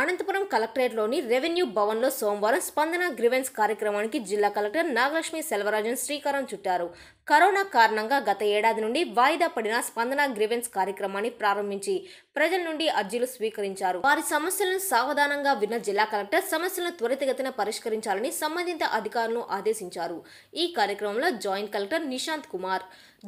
Anantapuram కలెక్టరేట్లోని revenue భవన్లో సోమవారం స్పందన గ్రివెన్స్ కార్యక్రమానికి జిల్లా కలెక్టర్ నాగలక్ష్మి సెల్వరాజన్ శ్రీకారం చుట్టారు కరోనా కారణంగా గత ఏడాది నుండి వాయిదా పడిన స్పందన గ్రీవెన్స్ కార్యక్రమాన్ని ప్రారంభించి ప్రజల నుండి అర్జీలు స్వీకరించారు వారి సమస్యలను సావధానంగా విన్న జిల్లా కలెక్టర్ సమస్యలను త్వరితగతిన పరిష్కరించాలని సంబంధిత అధికారులను ఆదేశించారు ఈ కార్యక్రమంలో joint collector Nishant Kumar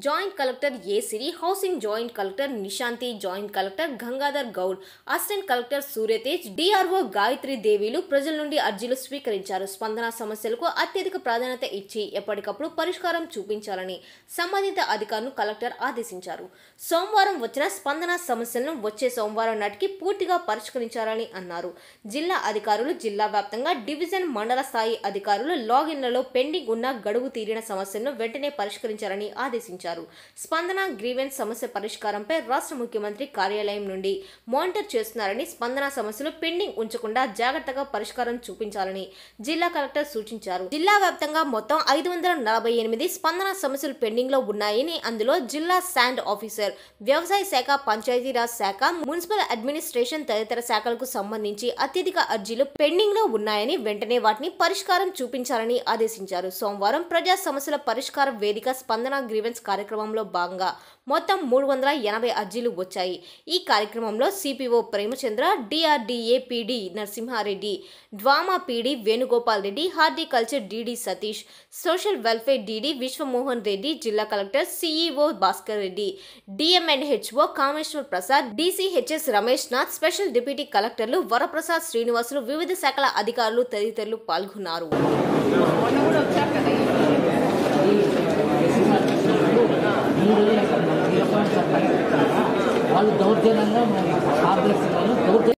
joint collector A Siri housing joint collector Nishanti joint collector Gangadhar Goud assistant collector Suryateja DRO Gayatri దేవిలు ప్రజల నుండి అర్జీలు స్వీకరించారు స్పందన సమస్యలకు అత్యధిక ప్రాధాన్యత ఇచ్చి ఎప్పటికప్పుడు పరిష్కారం చూపించాలని చేయాలని సంబంధిత అధికారులు కలెక్టర్ ఆదేశించారు సోమవారం వచ్చిన స్పందన సమస్యలను వచ్చే సోమవారం నాటికి పూర్తిగా పరిష్కరించాలని అన్నారు జిల్లా అధికారులు జిల్లా వ్యాప్తంగా డివిజన్ మండల స్థాయి అధికారులు లాగిన్లలో పెండింగ్ ఉన్న గడువు తీరిన సమస్యలను వెంటనే పరిష్కరించాలని ఆదేశించారు స్పందన గ్రీవెన్స్ సమస్య పరిష్కారంపై రాష్ట్ర ముఖ్యమంత్రి కార్యాలయం నుండి మానిటర్ చేస్తున్నారని స్పందన సమస్యలు పెండింగ్ ఉంచకుండా జాగ్రత్తగా పరిష్కారం చూపించాలని జిల్లా కలెక్టర్ సూచించారు జిల్లా వ్యాప్తంగా మొత్తం ఐదు వందల నలభై ఎనిమిది స్పందన సమస్య నోటీసులు పెండింగ్లో ఉన్నాయని అందులో జిల్లా శాండ్ ఆఫీసర్ వ్యవసాయ శాఖ పంచాయతీరాజ్ శాఖ మున్సిపల్ అడ్మినిస్ట్రేషన్ తదితర శాఖలకు సంబంధించి అత్యధిక అర్జీలు పెండింగ్లో ఉన్నాయని వెంటనే వాటిని పరిష్కారం చూపించాలని ఆదేశించారు సోమవారం ప్రజా సమస్యల పరిష్కార వేదిక స్పందన గ్రీవెన్స్ కార్యక్రమంలో భాగంగా మొత్తం మూడు వందల ఎనభై అర్జీలు వచ్చాయి ఈ కార్యక్రమంలో CPO Premachandra DRDA PD Narasimha Reddy DWAMA PD Venugopal Reddy horticulture DD Satish social welfare DD Vishwamohan Reddy జిల్లా collector CEO Bhaskar Reddy DM and HO Kameswar Prasad DCHS Ramesh Nath special deputy కలెక్టర్లు వరప్రసాద్ శ్రీనివాసులు వివిధ శాఖల అధికారులు తదితరులు పాల్గొన్నారు వాళ్ళు దౌర్జన్యంగా కాంప్లెక్స్ దౌర్జన్యం